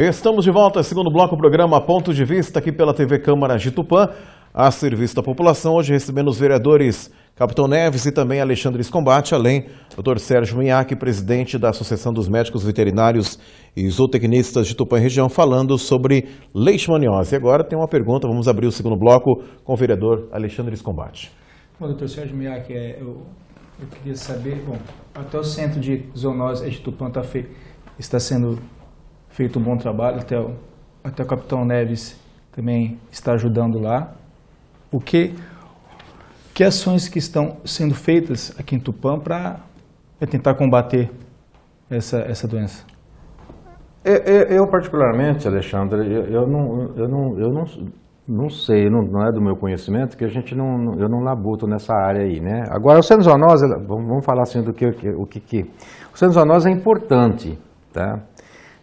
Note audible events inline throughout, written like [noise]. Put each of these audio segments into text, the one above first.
Estamos de volta, segundo bloco, do programa Ponto de Vista, aqui pela TV Câmara de Tupã, a serviço da população. Hoje recebendo os vereadores Capitão Neves e também Alexandre Escombate, além do Dr. Sérgio Minhaque, presidente da Associação dos Médicos Veterinários e Zootecnistas de Tupã e região, falando sobre leishmaniose. E agora tem uma pergunta, vamos abrir o segundo bloco com o vereador Alexandre Escombate. Bom, doutor Sérgio Minhaque, é, eu, eu, queria saber, bom, até o centro de zoonose é de Tupã está, fe, está sendo feito um bom trabalho, até o, até o Capitão Neves também está ajudando lá. O que, que ações que estão sendo feitas aqui em Tupã para tentar combater essa, essa doença? Eu, é, eu, é, eu particularmente, Alexandre, eu, eu, não, eu, não, eu não, não sei, não, não é do meu conhecimento, que a gente não, eu não labuto nessa área aí, né? Agora, o nós vamos falar assim do que, o que, o que, o nós é importante, tá?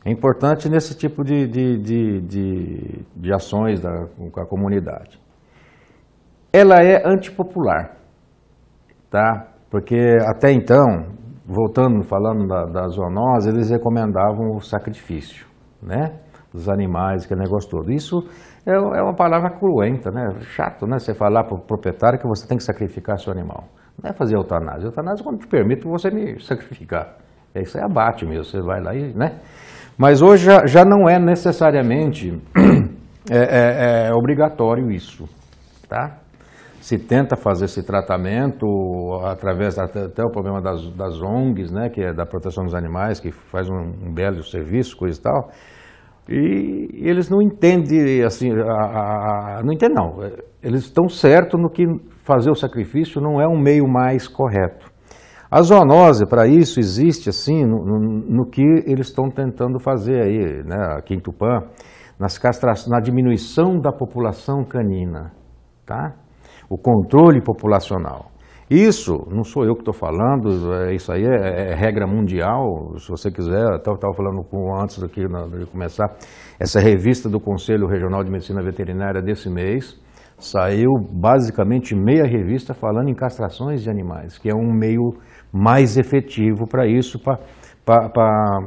É importante nesse tipo de, de, de, de, de ações da, com a comunidade. Ela é antipopular, tá? Porque até então, voltando, falando da, da zoonose, eles recomendavam o sacrifício, né? Dos animais, aquele negócio todo. Isso é, é uma palavra cruenta, né? Chato, né? Você falar para o proprietário que você tem que sacrificar seu animal. Não é fazer eutanásia. Eutanásia é quando te permite você me sacrificar. É isso aí abate mesmo. Você vai lá e, né? Mas hoje já, já não é necessariamente [clears throat] é, é, é obrigatório isso, tá? se tenta fazer esse tratamento através até o problema das, das ONGs, né, que é da proteção dos animais, que faz um, um belo serviço, coisa e tal, e eles não entendem, assim, a, a, não entendem não, eles estão certos no que fazer o sacrifício não é um meio mais correto. A zoonose, para isso, existe assim no, no, no, que eles estão tentando fazer aí, né, aqui em Tupã, nas castra... na diminuição da população canina, tá? o controle populacional. Isso, não sou eu que estou falando, é, isso aí é, é, regra mundial, se você quiser, até eu estava falando com, antes aqui na, de começar, essa revista do Conselho Regional de Medicina Veterinária desse mês, saiu basicamente meia revista falando em castrações de animais, que é um meio mais efetivo para isso, para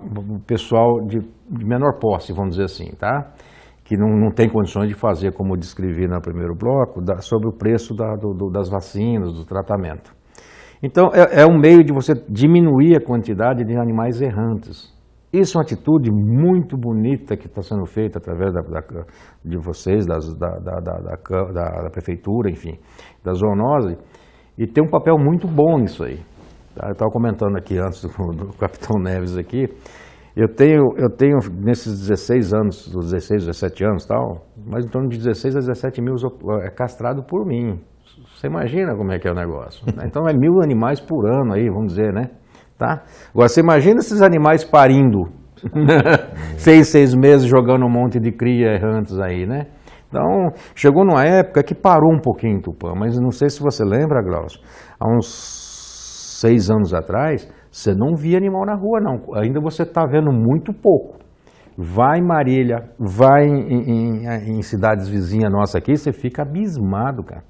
o pessoal de, de, menor posse, vamos dizer assim, tá? que não, não tem condições de fazer, como descrevi no primeiro bloco, da, sobre o preço da, do, do, das vacinas, do tratamento. Então, é, é um meio de você diminuir a quantidade de animais errantes. Isso é uma atitude muito bonita que está sendo feita através da, da, de vocês, das, da, da, prefeitura, enfim, da zoonose, e tem um papel muito bom nisso aí. Ah, eu estava comentando aqui antes do, do, Capitão Neves aqui. Eu tenho, eu tenho nesses 16 anos, 16, 17 anos tal, mas em torno de 16 a 17 mil eh, é castrado por mim. Você imagina como é que é o negócio. Né? Então é mil animais por ano aí, vamos dizer, né? Tá? Agora você imagina esses animais parindo. [laughs] seis, seis meses jogando um monte de cria errantes aí, né? Então, chegou numa época que parou um pouquinho Tupã, mas não sei se você lembra, Glaucio, há uns seis anos atrás, você não via animal na rua, não. Ainda você está vendo muito pouco. Vai em Marília, vai em, em, em cidades vizinhas nossa aqui, você fica abismado, cara.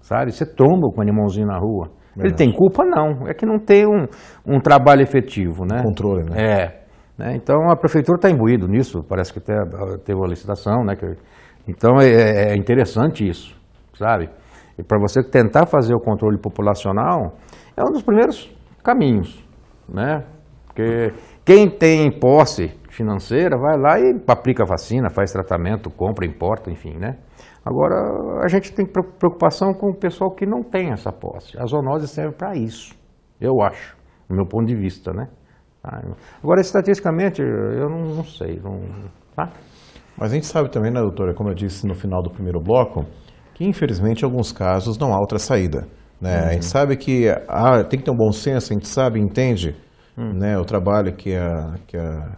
Sabe? Você tomba com o animalzinho na rua. Ele tem culpa? Não. É que não tem um, um trabalho efetivo, né? Controle, né? É. Né? Então a prefeitura está imbuído nisso, parece que até teve uma licitação, né? Então é, é interessante isso, sabe? E para você tentar fazer o controle populacional, é um dos primeiros caminhos, né? Porque quem tem posse financeira vai lá e aplica vacina, faz tratamento, compra, importa, enfim, né? Agora, a gente tem preocupação com o pessoal que não tem essa posse. A zoonose serve para isso, eu acho, do meu ponto de vista, né? Ah, agora, estatisticamente, eu não, não sei, não, tá? Mas a gente sabe também, né, doutora, como eu disse no final do primeiro bloco, que infelizmente em alguns casos não há outra saída. Né? Uhum. A gente uhum. sabe que tem que ter um bom senso, a gente sabe, entende uhum. né, o trabalho que, a, que, a,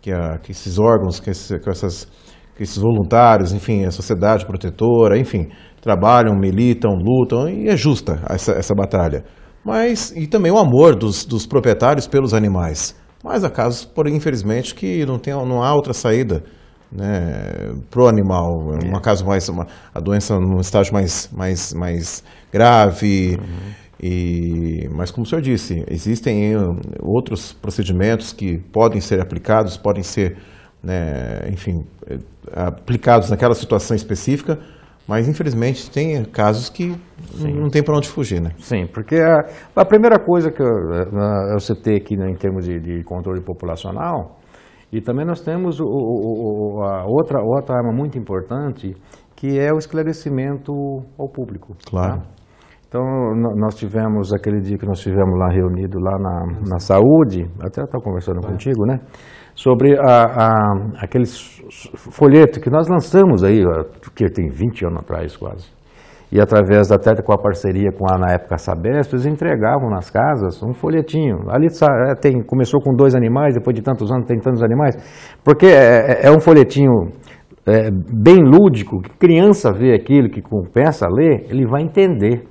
que, a, que esses órgãos, que, que, essas, que esses voluntários, enfim, a sociedade protetora, enfim, trabalham, militam, lutam, e é justa essa, essa batalha. Mas, e também o amor dos, dos proprietários pelos animais. Mas há casos, porém, infelizmente, que não, tem, não há outra saída né, para o animal, é. uma caso mais uma, a doença num estágio mais mais mais grave. Uhum. E, mas como o senhor disse, existem eh, outros procedimentos que podem ser aplicados, podem ser, né, enfim, eh, aplicados naquela situação específica, mas infelizmente tem casos que Sim. não tem para onde fugir, né? Sim, porque a, a primeira coisa que eu, eh, eu citei aqui né, em termos de, de controle populacional e também nós temos o, o, a outra, outra arma muito importante, que é o esclarecimento ao público. Tá? Claro. Tá? Então, nós tivemos, aquele dia que nós tivemos lá reunido lá na, na saúde, até eu estava conversando contigo, né? Sobre a, a, aquele folheto que nós lançamos aí, que tem 20 anos atrás quase e através da teta com a parceria com a na época a Sabesp, eles entregavam nas casas um folhetinho. Ali é, tem, começou com dois animais, depois de tantos anos tem tantos animais, porque é, é, é um folhetinho é, bem lúdico, que criança vê aquilo, que pensa ler, ele vai entender.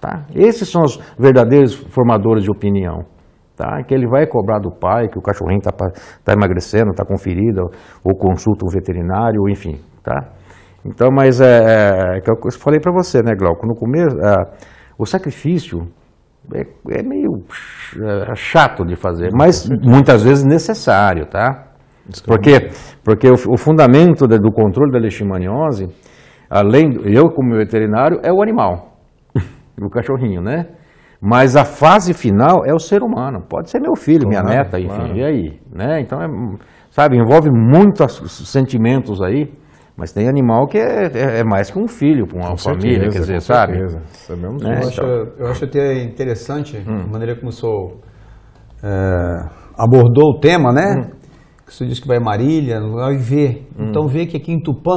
Tá? Esses são os verdadeiros formadores de opinião. Tá? Que ele vai cobrar do pai, que o cachorrinho está tá emagrecendo, está ferida, ou consulta um veterinário, enfim. Tá? Então, mas é, é, é que eu falei para você, né, Glauco? No começo, é, o sacrifício é, é meio é, chato de fazer, mas muitas vezes necessário, tá? É porque, porque o, o fundamento de, do controle da leishmaniose, além, eu como veterinário, é o animal, [laughs] o cachorrinho, né? Mas a fase final é o ser humano. Pode ser meu filho, claro, minha neta, enfim, claro. e aí? Né? Então, é, sabe, envolve muitos sentimentos aí mas tem animal que é, é, é mais que um filho, para uma com família, certeza, quer dizer, sabe? Certeza. É né? eu, acho, então. eu acho até interessante hum. a maneira como o senhor é, abordou o tema, né? Hum. O senhor disse que vai em Marília, vai ver. Hum. Então vê que aqui em Tupã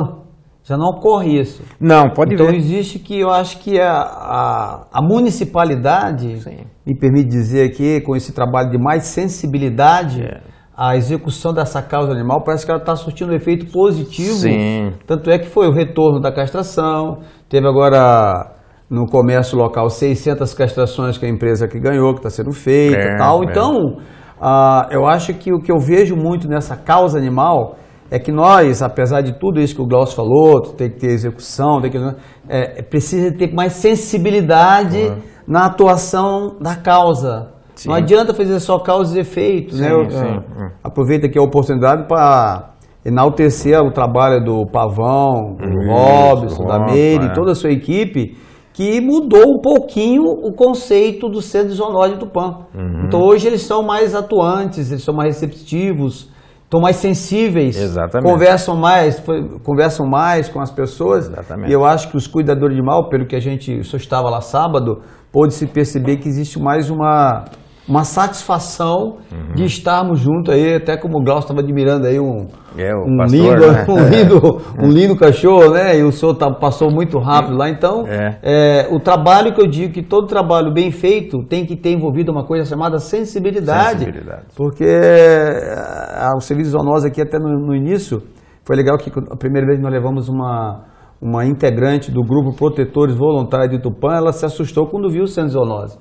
já não ocorre isso. Não, pode então, ver. Então existe que eu acho que a, a, a municipalidade, Sim. me permite dizer aqui, com esse trabalho de mais sensibilidade. É a execução dessa causa animal, parece que ela está surtindo um efeito positivo. Sim. Tanto é que foi o retorno da castração, teve agora no comércio local 600 castrações que a empresa que ganhou, que está sendo feita é, e tal. É. Então, ah, eu acho que o que eu vejo muito nessa causa animal é que nós, apesar de tudo isso que o Glaucio falou, tem que ter execução, tem que né, é, é, precisa ter mais sensibilidade uhum. na atuação da causa Sim. Não adianta fazer só causas e efeitos, né? sim, né? Eu, sim. Ah, eu, aqui a oportunidade para enaltecer o trabalho do Pavão, do Isso, Robson, da Meire, é. toda a sua equipe, que mudou um pouquinho o conceito do centro zoonóide do PAN. Uhum. Então hoje eles são mais atuantes, eles são mais receptivos, estão mais sensíveis, Exatamente. conversam mais, conversam mais com as pessoas. Exatamente. E eu acho que os cuidadores de mal, pelo que a gente, só estava lá sábado, pôde se perceber que existe mais uma uma satisfação uhum. de estarmos juntos aí, até como o Glaucio estava admirando aí um, é, um, pastor, lindo, né? [laughs] um, lindo, [laughs] um lindo cachorro, né? E o senhor tá, passou muito rápido lá, então é. é. o trabalho que eu digo que todo trabalho bem feito tem que ter envolvido uma coisa chamada sensibilidade, sensibilidade. porque a, ah, a, o serviço zoonose aqui até no, no início, foi legal que a primeira vez nós levamos uma, uma integrante do grupo Protetores Voluntários de Tupã, ela se assustou quando viu o centro zoonose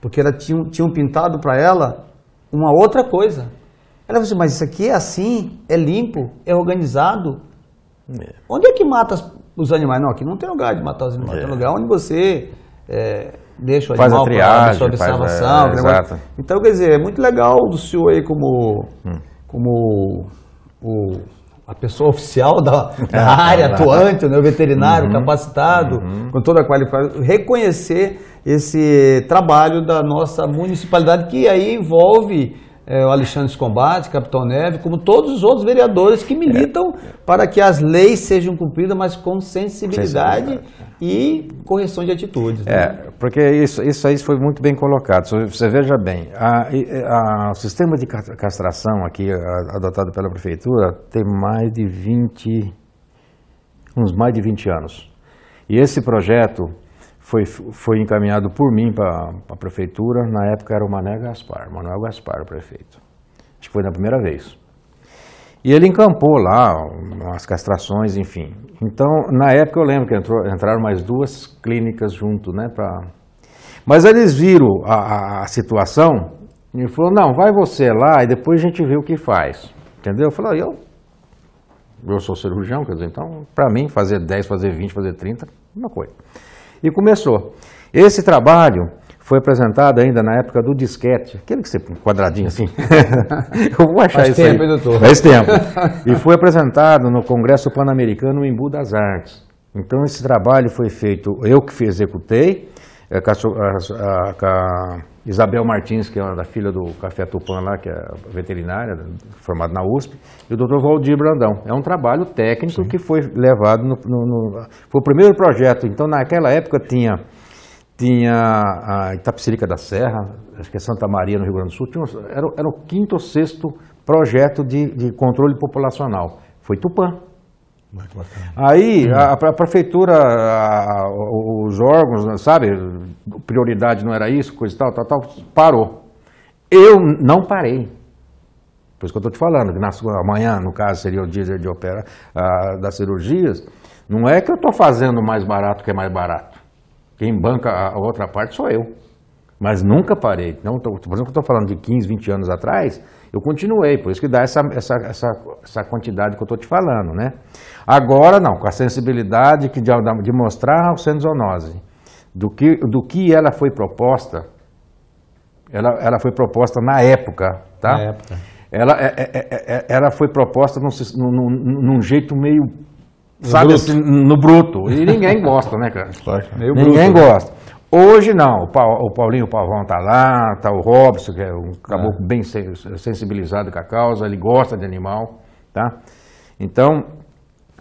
porque ela tinha, tinham pintado para ela uma outra coisa. Ela falou assim, mas isso aqui é assim, é limpo, é organizado. É. Onde é que mata os animais? Não, aqui não tem lugar de matar os animais, é. tem lugar onde você é, deixa o faz animal para sua observação. A, negócio... Então, quer dizer, é muito legal do senhor aí como, hum. como o a pessoa oficial da, [laughs] da área atuante, né, o veterinário uhum, capacitado, uhum. com toda a qualificação, reconhecer esse trabalho da nossa municipalidade, que aí envolve é, o Alexandre Escombate, Capitão Neve, como todos os outros vereadores que militam é, é. para que as leis sejam cumpridas, mas com sensibilidade, sensibilidade. É. e correção de atitudes. Né? É, porque isso, isso aí foi muito bem colocado. Você veja bem, a, a, o sistema de castração aqui adotado pela prefeitura tem mais de 20, uns mais de 20 anos. E esse projeto foi, foi encaminhado por mim para a prefeitura, na época era o Mané Gaspar, Manuel Gaspar, o prefeito. Acho que foi na primeira vez. E ele encampou lá as castrações, enfim. Então, na época eu lembro que entrou, entraram mais duas clínicas junto, né? Pra... Mas eles viram a, a, a situação e falou, não, vai você lá e depois a gente vê o que faz. Entendeu? Eu falei, ah, eu, eu sou cirurgião, quer dizer, então, para mim, fazer 10, fazer 20, fazer 30, uma coisa. E começou. Esse trabalho foi apresentado ainda na época do disquete, aquele que você um quadradinho assim. [laughs] Eu vou achar Faz isso tempo, aí. Doutor. Faz tempo. [laughs] E foi apresentado no Congresso Pan-Americano em Budas Artes. Então esse trabalho foi feito, eu que executei, é, com, a, a Isabel Martins, que é uma da filha do Café Tupã lá, que é veterinária, formada na USP, e o Dr. Valdir Brandão. É um trabalho técnico Sim. que foi levado no, no, no, Foi o primeiro projeto. Então, naquela época, tinha, tinha a Itapecerica da Serra, acho que é Santa Maria, no Rio Grande do Sul, tinha, era, era o quinto ou sexto projeto de, de controle populacional. Foi Tupã. Aí uhum. a, a, prefeitura, a, os órgãos, sabe, prioridade não era isso, coisa e tal, tal, tal, parou. Eu não parei. Por isso que eu estou te falando, que na, amanhã, no caso, seria o dia de opera a, das cirurgias, não é que eu estou fazendo mais barato que é mais barato. Quem banca a outra parte sou eu. Mas nunca parei. Então, tô, por exemplo, eu estou falando de 15, 20 anos atrás, eu continuei, por isso que dá essa, essa, essa, essa quantidade que eu estou te falando, né? Agora não, com a sensibilidade que de, de mostrar a senzonose, do que, do que ela foi proposta, ela, ela foi proposta na época, tá? Na época. Ela, é, é, é, é ela foi proposta num, num, num jeito meio, sabe, bruto. Assim, no bruto. E ninguém gosta, né, cara? Meio ninguém bruto, né? gosta. Né? Hoje não, o Paulinho Pavão está lá, está o Robson, que é um tá. caboclo ah. bem sensibilizado com a causa, ele gosta de animal, tá? Então,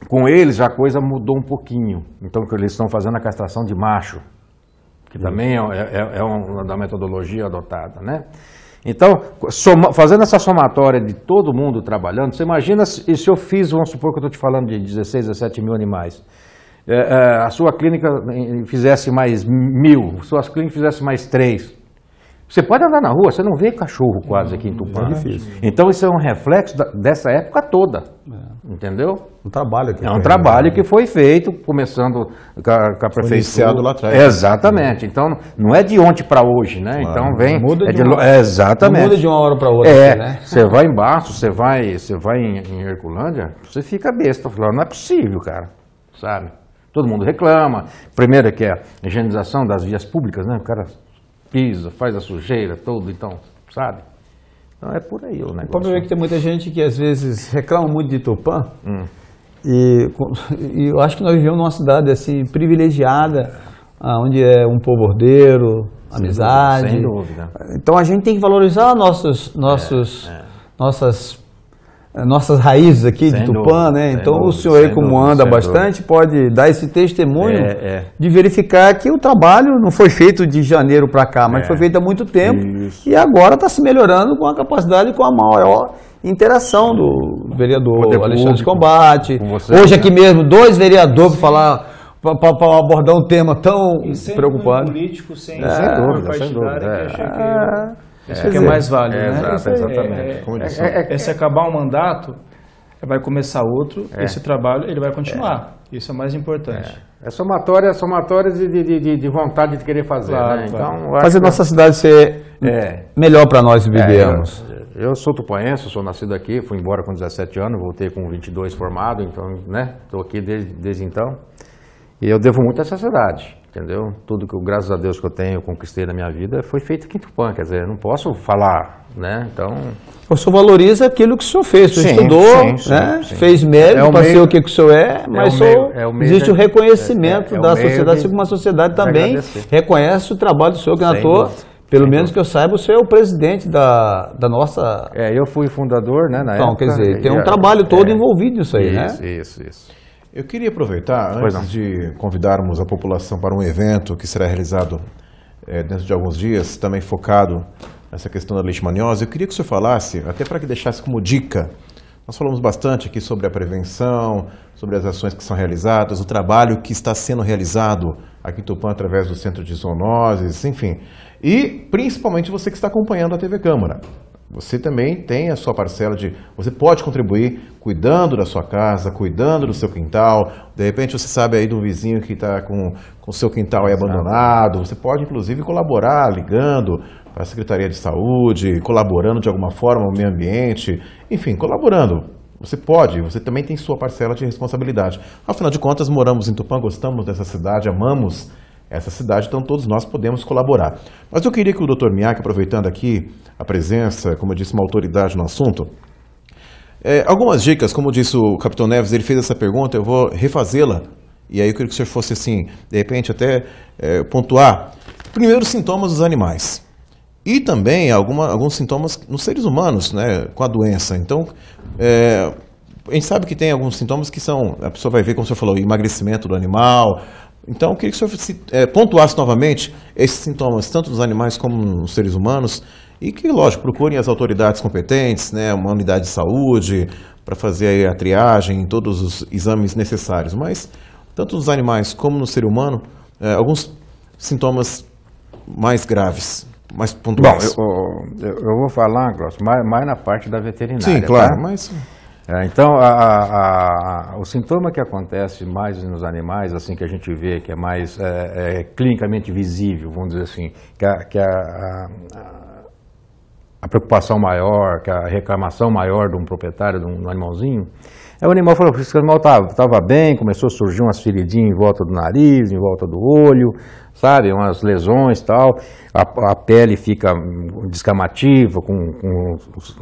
com eles a coisa mudou um pouquinho. Então, eles estão fazendo é a castração de macho, que Sim. também é, é, é, é uma da metodologia adotada, né? Então, soma, fazendo essa somatória de todo mundo trabalhando, você imagina se, se eu fiz, vamos supor que eu estou te falando de 16, 17 mil animais. É, é, a sua clínica fizesse mais mil, suas clínicas fizesse mais três. Você pode andar na rua, você não vê cachorro quase aqui em uhum. Tupã. É né? difícil. Então isso é um reflexo dessa época toda. É. Entendeu? Um trabalho que É um trabalho que foi feito, começando com a, com a prefeitura. Iniciado lá atrás. Exatamente. Então não é de ontem para hoje, né? Claro. Então vem. Muda é de, uma, é, exatamente. muda de uma hora para outra, é, né? Você vai em você vai, você vai em, em Herculândia, você fica besta, falando, não é possível, cara. Sabe? Todo mundo reclama. Primeiro é que é a higienização das vias públicas, né? O cara pisa, faz a sujeira, todo então, sabe? Então é por aí o negócio. O problema é que tem muita gente que às vezes reclama muito de Tupã. Hum. E, e, eu acho que nós vivemos numa cidade assim privilegiada, ah, onde é um povo ordeiro, sem amizade. Dúvida, sem dúvida. Então a gente tem que valorizar nossos, é, nossos, é, é. nossas nossas raízes aqui sem de Tupã, né? Então dúvida, o senhor aí como dúvida, anda bastante dúvida. pode dar esse testemunho é, é. de verificar que o trabalho não foi feito de janeiro para cá, mas é. foi feito há muito tempo Isso. e agora está se melhorando com a capacidade com a maior interação do vereador Poder Alexandre público, Combate. Você, Hoje né? aqui mesmo dois vereadores para falar para abordar um tema tão preocupante. político sem, é, sem dúvida, é sem dúvida. É. É. Isso é, que é mais válido, é, né? Exato, exatamente. É, é se é, acabar um mandato, vai começar outro, esse trabalho ele vai continuar. Isso é mais importante. É, somatória, somatória de, de, de, de, vontade de querer fazer. Claro, né? então, claro. Fazer nossa cidade ser melhor para nós vivermos. eu, sou tupanense, sou nascido aqui, fui embora com 17 anos, voltei com 22 formado, então, né? Estou aqui desde, desde então. E eu devo muito a essa cidade entendeu? Tudo que, graças a Deus, que eu tenho, conquistei na minha vida, foi feito aqui em Tupã, quer dizer, eu não posso falar, né? Então... O senhor valoriza aquilo que o senhor fez, o senhor estudou, sim, né? Sim, fez mérito é para ser o que, que o senhor é, é mas é o meio, é, é, é o existe de, o reconhecimento é, da sociedade, assim como a sociedade também reconhece o trabalho do senhor, que na ator... Pelo menos que eu saiba, o senhor é o presidente da, da nossa... É, eu fui fundador, né, na então, época. Então, quer dizer, tem um trabalho todo envolvido nisso aí, isso, né? Isso, isso. Eu queria aproveitar, pois antes não. de convidarmos a população para um evento que será realizado é, dentro de alguns dias, também focado nessa questão da leishmaniose, eu queria que o senhor falasse, até para que deixasse como dica, nós falamos bastante aqui sobre a prevenção, sobre as ações que são realizadas, o trabalho que está sendo realizado aqui em Tupã através do Centro de Zoonoses, enfim. E, principalmente, você que está acompanhando a TV Câmara. Você também tem a sua parcela de. Você pode contribuir cuidando da sua casa, cuidando do seu quintal. De repente você sabe aí do vizinho que está com o seu quintal aí abandonado. Você pode, inclusive, colaborar ligando para a Secretaria de Saúde, colaborando de alguma forma o meio ambiente. Enfim, colaborando. Você pode, você também tem sua parcela de responsabilidade. Afinal de contas, moramos em Tupã, gostamos dessa cidade, amamos essa cidade, então todos nós podemos colaborar. Mas eu queria que o Dr. miak aproveitando aqui a presença, como eu disse, uma autoridade no assunto, é, algumas dicas, como disse o Capitão Neves, ele fez essa pergunta, eu vou refazê-la, e aí eu queria que o senhor fosse assim, de repente até é, pontuar. Primeiro, sintomas dos animais. E também alguma, alguns sintomas nos seres humanos, né, com a doença. Então, é, a gente sabe que tem alguns sintomas que são, a pessoa vai ver, como o senhor falou, emagrecimento do animal, então, eu queria que o senhor é, pontuasse novamente esses sintomas, tanto dos animais como nos seres humanos, e que, lógico, procurem as autoridades competentes, né, uma unidade de saúde, para fazer a triagem, todos os exames necessários. Mas, tanto nos animais como no ser humano, é, alguns sintomas mais graves, mais pontuais. Bom, eu, eu, eu vou falar, Gross, mais, mais, na parte da veterinária. Sim, claro, tá? mas... É, então, a, a, a, o sintoma que acontece mais nos animais, assim que a gente vê, que é mais é, é, clinicamente visível, vamos dizer assim, que, a, que preocupação maior, que a reclamação maior de um proprietário de um, de um animalzinho, Aí o animal falou, esse animal estava bem, começou a surgir umas feridinhas em volta do nariz, em volta do olho, sabe, umas lesões tal, a, a pele fica hum, descamativa, com, com,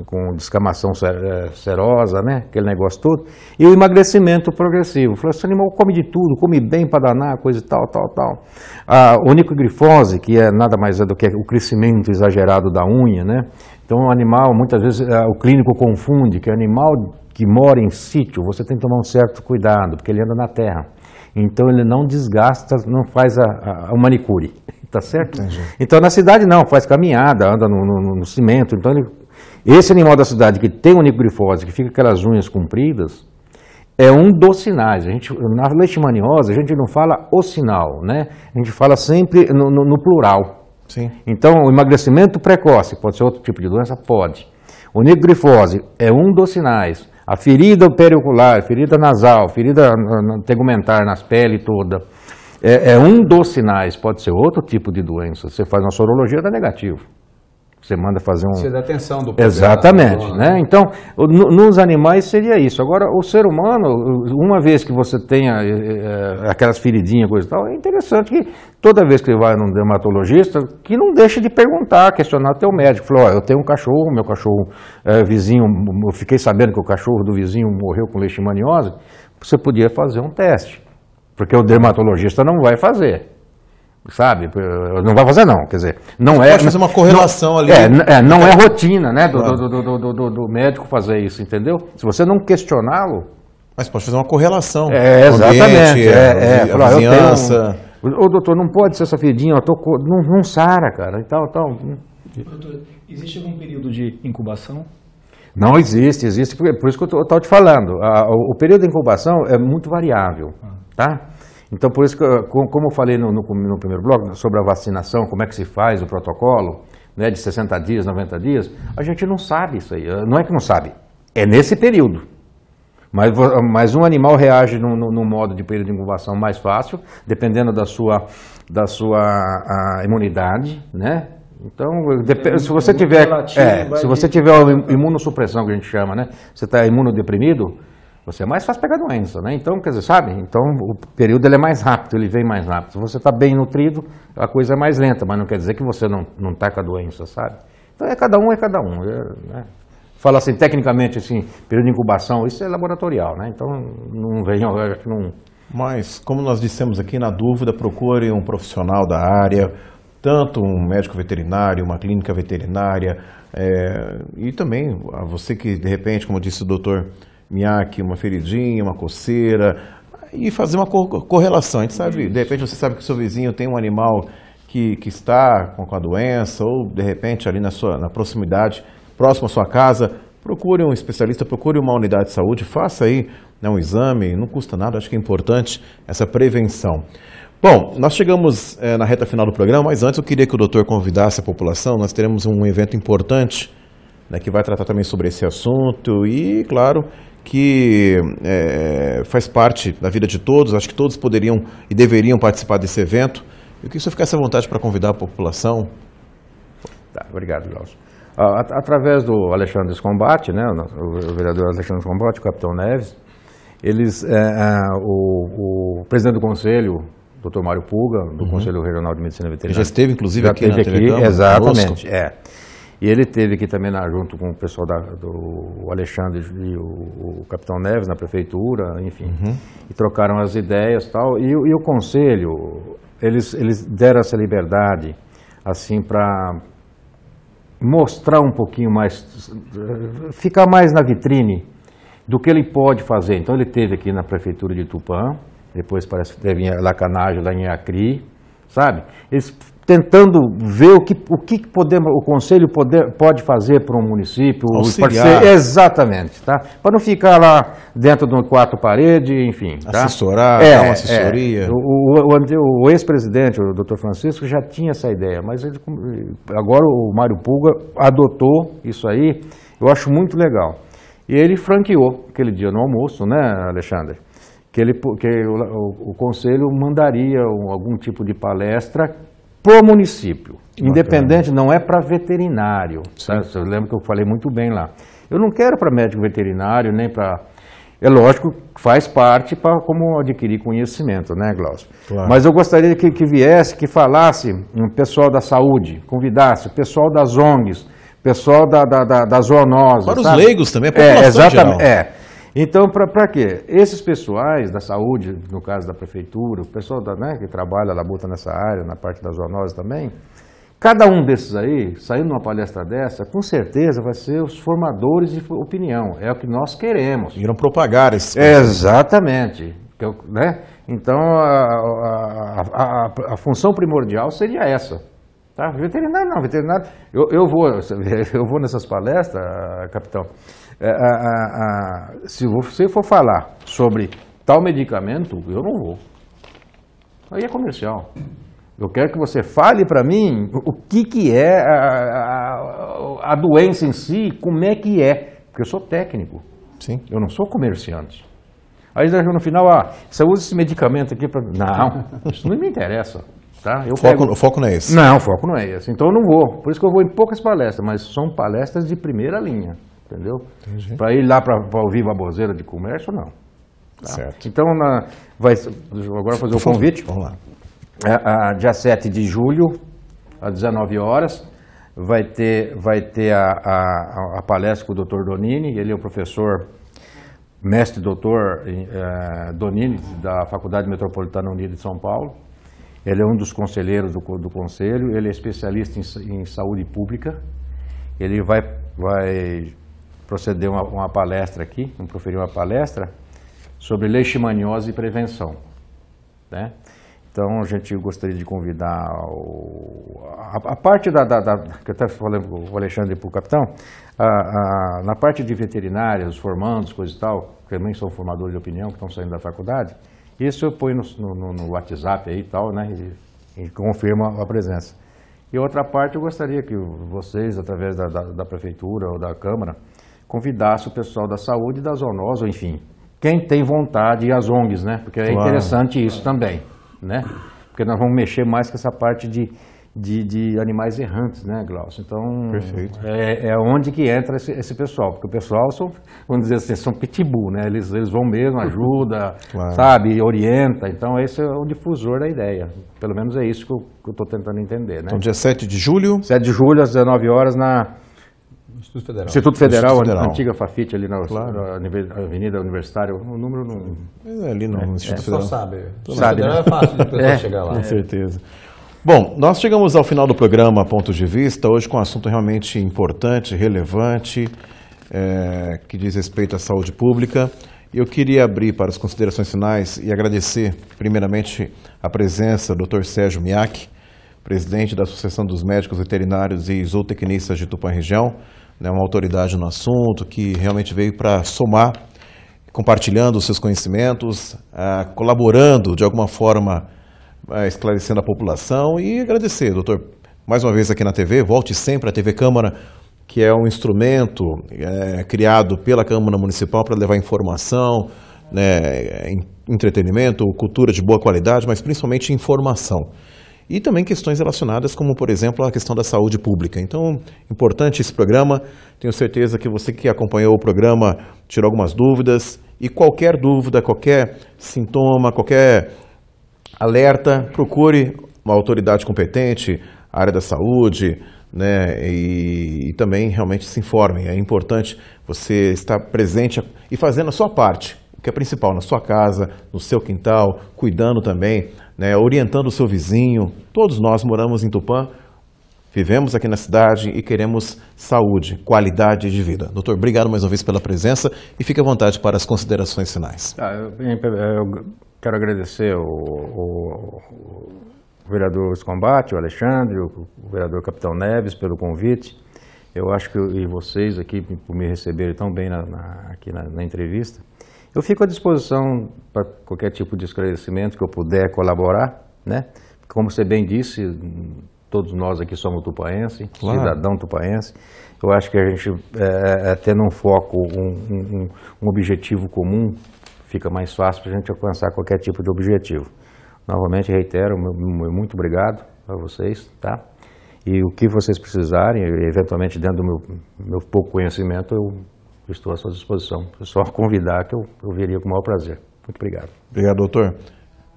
com descamação é, serosa, né, aquele negócio todo, e o emagrecimento progressivo. Falou, esse animal come de tudo, come bem para danar, coisa e tal, tal, tal. A onicogrifose, que é nada mais é do que o crescimento exagerado da unha, né, então o animal, muitas vezes, é, o clínico confunde que animal que mora em sítio, você tem que tomar um certo cuidado, porque ele anda na terra. Então ele não desgasta, não faz a, a, manicure, [laughs] tá certo? Entendi. Então na cidade não, faz caminhada, anda no, no, no cimento. Então ele, esse animal da cidade que tem onicogrifose, que fica aquelas unhas compridas, é um dos sinais. A gente, na leishmaniose, a gente não fala o sinal, né? A gente fala sempre no, no, no plural. Sim. Então, o emagrecimento precoce pode ser outro tipo de doença? Pode. Onicogrifose é um dos sinais. A ferida pericular, ferida nasal, ferida tegumentar nas peles toda. É, é um dos sinais, pode ser outro tipo de doença. Você faz uma sorologia, dá tá negativo. Você manda fazer um. Você dá atenção do Exatamente. Né? né? Então, nos animais seria isso. Agora, o ser humano, uma vez que você tenha é, aquelas feridinhas, coisa e tal, é interessante que toda vez que vai num dermatologista, que não deixe de perguntar, questionar o médico. Falou, eu tenho um cachorro, meu cachorro é, vizinho, eu fiquei sabendo que o cachorro do vizinho morreu com leishmaniose. Você podia fazer um teste, porque o dermatologista não vai fazer sabe? Não vai fazer não, quer dizer, não Você é... Pode fazer uma correlação não, ali. É, é, não é [laughs] rotina, né, do, do, do, do, do médico fazer isso, entendeu? Se você não questioná-lo... Mas pode fazer uma correlação. É, exatamente. Ambiente, é, é, a, é, a vizinhança... Um, doutor, não pode ser essa fedinha, eu tô, não, não sara, cara, e tal, tal. Doutor, existe algum período de incubação? Não existe, existe, por, isso que eu estou te falando. A, o, o, período de incubação é muito variável, ah. tá? Então, por isso, que, como eu falei no, no, no, primeiro bloco, sobre a vacinação, como é que se faz o protocolo, né, de 60 dias, 90 dias, a gente não sabe isso aí. Não é que não sabe, é nesse período. Mas, mas um animal reage num, num modo de período de incubação mais fácil, dependendo da sua, da sua imunidade, né? Então, se você tiver, é, se você tiver uma imunossupressão que a gente chama, né? Você está imunodeprimido, você é mais fácil pegar doença, né? Então, quer dizer, sabe? Então, o período ele é mais rápido, ele vem mais rápido. Se você está bem nutrido, a coisa é mais lenta, mas não quer dizer que você não não tá com a doença, sabe? Então, é cada um, é cada um. É, né? Fala assim, tecnicamente, assim, período de incubação, isso é laboratorial, né? Então, não vem, eu acho que não... Mas, como nós dissemos aqui, na dúvida, procure um profissional da área, tanto um médico veterinário, uma clínica veterinária, é, e também você que, de repente, como disse o doutor miaque, uma feridinha, uma coceira, e fazer uma correlação. A gente sabe, de repente você sabe que o seu vizinho tem um animal que, que está com a doença, ou de repente ali na, sua, na proximidade, próximo à sua casa, procure um especialista, procure uma unidade de saúde, faça aí né, um exame, não custa nada, acho que é importante essa prevenção. Bom, nós chegamos é, na reta final do programa, mas antes eu queria que o doutor convidasse a população, nós teremos um evento importante né, que vai tratar também sobre esse assunto e, claro, que é, faz parte da vida de todos, acho que todos poderiam e deveriam participar desse evento. Eu queria que o ficasse à vontade para convidar a população. Tá, obrigado, Glaucio. Ah, através do Alexandre Escombate, né, o vereador Alexandre Escombate, o capitão Neves, eles, é, é, o, o, presidente do conselho, doutor Mário Puga, do uhum. Conselho Regional de Medicina Veterinária. Ele já esteve, inclusive, já aqui na aqui, Exatamente, conosco. é. E ele teve aqui também, na, junto com o pessoal da, do Alexandre e o, o, Capitão Neves, na prefeitura, enfim, uhum. e trocaram as ideias tal, e tal. E o conselho, eles, eles deram essa liberdade, assim, para mostrar um pouquinho mais, ficar mais na vitrine do que ele pode fazer. Então ele teve aqui na prefeitura de Tupã, depois parece que teve em Lacanagem, lá em Acri, sabe? Eles tentando ver o que o que podemos, o conselho poder, pode fazer para um município, Auxiliar. exatamente, tá? Para não ficar lá dentro de um quatro parede, enfim. Tá? Assessorar, é, dar uma é. assessoria. É. O, o, o ex-presidente, o Dr. Francisco, já tinha essa ideia, mas ele, agora o Mário Pulga adotou isso aí. Eu acho muito legal. E ele franqueou aquele dia no almoço, né, Alexandre? Que, ele, que o, o, o conselho mandaria algum tipo de palestra para o município. Independente, não é para veterinário. Tá? Eu lembro que eu falei muito bem lá. Eu não quero para médico veterinário, nem para. É lógico, faz parte para como adquirir conhecimento, né, Glaucio? Claro. Mas eu gostaria que, que viesse, que falasse o pessoal da saúde, convidasse o pessoal das ONGs, pessoal da, da, da, da zoonose. Para sabe? os leigos também, é, é população é, exatamente, geral. É, então, para quê? Esses pessoais da saúde, no caso da prefeitura, o pessoal da, né, que trabalha, labuta nessa área, na parte da zoonose também, Cada um desses aí, saindo numa palestra dessa, com certeza vai ser os formadores de opinião. É o que nós queremos. Irão propagar esse. É, exatamente. É né? Então, a, a, a, a, função primordial seria essa. Tá? Veterinário não, veterinário. Eu, eu, vou, [laughs] eu vou nessas palestras, capitão. É, a, a, a, se você for falar sobre tal medicamento, eu não vou. Aí é comercial. Eu quero que você fale para mim o que, que é a, a, doença em si, como é que é. Porque eu sou técnico. Sim. Eu não sou comerciante. Aí no final, ah, você usa esse medicamento aqui para. Não, isso não me interessa. Tá? Eu foco, pego... O foco não é esse? Não, o foco não é esse. Então eu não vou. Por isso que eu vou em poucas palestras, mas são palestras de primeira linha. Entendeu? Para ir lá para ouvir baboseira de comércio, não. Tá? Certo. Então, na, vai, agora fazer o convite. Vamos lá. É, a, dia 7 de julho, às 19 horas, vai ter, vai ter a, a, a palestra com o Dr. Donini, ele é o professor mestre doutor eh, Donini, da Faculdade Metropolitana Unida de São Paulo. Ele é um dos conselheiros do, do conselho, ele é especialista em, em saúde pública. Ele vai, vai proceder uma, uma palestra aqui, vamos proferir uma palestra sobre leishmaniose e prevenção. Né? Então, a gente gostaria de convidar o, a, a, parte da, da, da que eu estava falando com o Alexandre e para o capitão, a, a, na parte de veterinária, os formandos, coisa e tal, que também são formadores de opinião, que estão saindo da faculdade, isso eu ponho no, no, no WhatsApp aí e tal, né? E, e, confirma a presença. E outra parte, eu gostaria que vocês, através da, da, da prefeitura ou da Câmara, convidasse o pessoal da saúde, da zoonose, enfim, quem tem vontade e as ONGs, né? Porque é claro. interessante isso também, né? Porque nós vamos mexer mais com essa parte de, de, de animais errantes, né, Glaucio? Então, Perfeito. É, é onde que entra esse, esse, pessoal, porque o pessoal são, vamos dizer assim, são pitbull, né? Eles, eles vão mesmo, ajuda, [laughs] claro. sabe, orienta. Então, esse é o difusor da ideia. Pelo menos é isso que eu estou tentando entender, né? Então, dia 7 de julho? 7 de julho, às 19 horas, na Instituto Federal. Instituto Federal, Instituto Federal. Né? antiga Fafit ali na, claro. Avenida Universitária. O número não. É, ali no é, é. Instituto é. Federal. Só sabe. sabe né? é fácil de pessoa é, chegar lá. Com é. certeza. Bom, nós chegamos ao final do programa Pontos de Vista, hoje com um assunto realmente importante, relevante, é, que diz respeito à saúde pública. Eu queria abrir para as considerações finais e agradecer, primeiramente, a presença do Dr. Sérgio Miak, presidente da Associação dos Médicos Veterinários e Zootecnistas de Tupã Região né, uma autoridade no assunto, que realmente veio para somar, compartilhando os seus conhecimentos, uh, colaborando de alguma forma, uh, esclarecendo a população e agradecer, doutor, mais uma vez aqui na TV, volte sempre à TV Câmara, que é um instrumento é, criado pela Câmara Municipal para levar informação, né, entretenimento, cultura de boa qualidade, mas principalmente informação e também questões relacionadas, como por exemplo a questão da saúde pública. Então, importante esse programa. Tenho certeza que você que acompanhou o programa tirou algumas dúvidas e qualquer dúvida, qualquer sintoma, qualquer alerta, procure uma autoridade competente, área da saúde, né? E, e, também realmente se informem. É importante você estar presente e fazendo a sua parte que é principal, na sua casa, no seu quintal, cuidando também, né, orientando o seu vizinho. Todos nós moramos em Tupã, vivemos aqui na cidade e queremos saúde, qualidade de vida. Doutor, obrigado mais uma vez pela presença e fique à vontade para as considerações finais. Ah, eu, eu, quero agradecer o, o, o vereador Escombate, o Alexandre, o, o vereador Capitão Neves pelo convite. Eu acho que eu, e vocês aqui por me receberem tão bem na, na, aqui na, na entrevista. Eu fico à disposição para qualquer tipo de esclarecimento que eu puder colaborar, né? Como você bem disse, todos nós aqui somos tupaense, claro. cidadão tupaense. Eu acho que a gente, é, é, é tendo um foco, um, um, um objetivo comum, fica mais fácil para a gente alcançar qualquer tipo de objetivo. Novamente, reitero, muito obrigado a vocês, tá? E o que vocês precisarem, eventualmente dentro do meu, meu pouco conhecimento, eu eu estou à sua disposição. É só convidar que eu, eu viria com o maior prazer. Muito obrigado. Obrigado, doutor.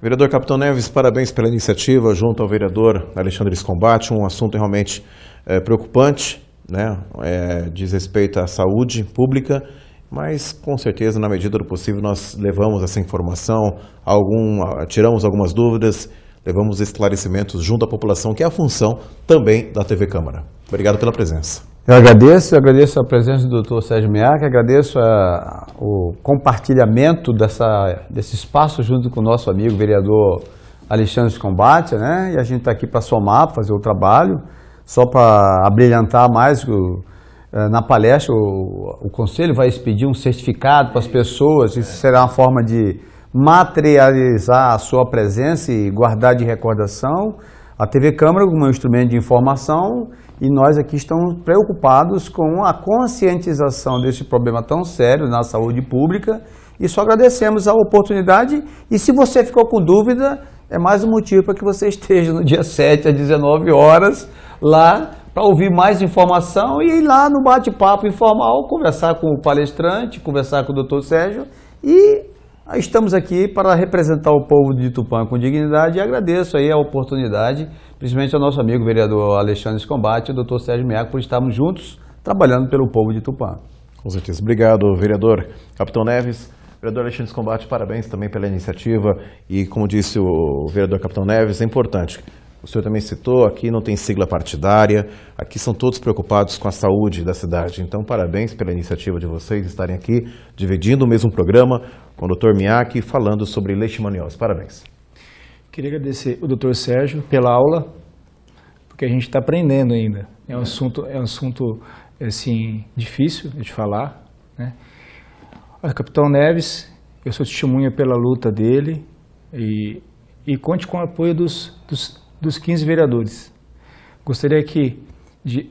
Vereador Capitão Neves, parabéns pela iniciativa junto ao vereador Alexandre Escombate, um assunto realmente é, preocupante, né? É, diz respeito à saúde pública, mas com certeza, na medida do possível, nós levamos essa informação, algum, ah, tiramos algumas dúvidas, levamos esclarecimentos junto à população, que é a função também da TV Câmara. Obrigado pela presença. Eu agradeço, eu agradeço a presença do Dr. Sérgio Meac, agradeço a, o compartilhamento dessa, desse espaço junto com o nosso amigo vereador Alexandre Combate, né? E a gente está aqui para somar, para fazer o trabalho, só para abrilhantar mais o, eh, na palestra, o, o, conselho vai expedir um certificado para as é pessoas, isso é. será uma forma de materializar a sua presença e guardar de recordação a TV Câmara como um instrumento de informação e nós aqui estamos preocupados com a conscientização desse problema tão sério na saúde pública e só agradecemos a oportunidade e se você ficou com dúvida, é mais um motivo para que você esteja no dia 7 às 19 horas lá para ouvir mais informação e ir lá no bate-papo informal, conversar com o palestrante, conversar com o doutor Sérgio e Estamos aqui para representar o povo de Tupã com dignidade e agradeço aí a oportunidade, principalmente ao nosso amigo vereador Alexandre Escombate e o doutor Sérgio Meaco por estarmos juntos trabalhando pelo povo de Tupã. Com certeza. Obrigado, vereador Capitão Neves. Vereador Alexandre Escombate, parabéns também pela iniciativa e, como disse o vereador Capitão Neves, é importante o senhor também citou, aqui não tem sigla partidária, aqui são todos preocupados com a saúde da cidade. Então, parabéns pela iniciativa de vocês estarem aqui dividindo o mesmo programa com o doutor miaki falando sobre leishmaniose. Parabéns. Queria agradecer o doutor Sérgio pela aula, porque a gente está aprendendo ainda. É um é. assunto, é um assunto assim, difícil de falar. Né? O Capitão Neves, eu sou testemunha pela luta dele e, e conte com o apoio dos, dos dos 15 vereadores. Gostaria aqui de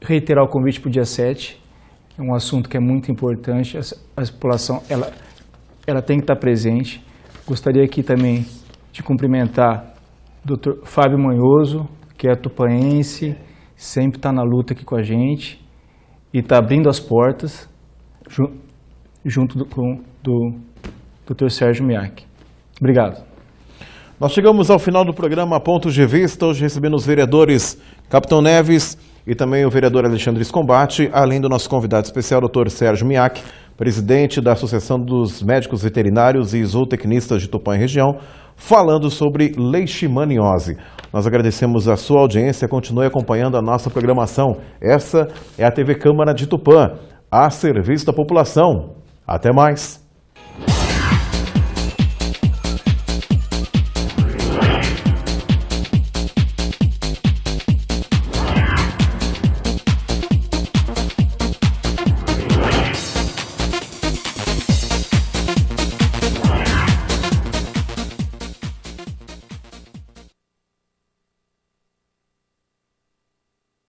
reiterar o convite para o dia 7, é um assunto que é muito importante, a, população ela, ela tem que estar presente. Gostaria aqui também de cumprimentar o Dr. Fábio Manhoso, que é tupanense, sempre está na luta aqui com a gente e está abrindo as portas junto do, com do Dr. Sérgio Miak. Obrigado. Nós chegamos ao final do programa Pontos de Vista, hoje recebendo os vereadores Capitão Neves e também o vereador Alexandre Escombate, além do nosso convidado especial, doutor Sérgio Miak, presidente da Associação dos Médicos Veterinários e Zootecnistas de Tupã e Região, falando sobre leishmaniose. Nós agradecemos a sua audiência, continue acompanhando a nossa programação. Essa é a TV Câmara de Tupã, a serviço da população. Até mais!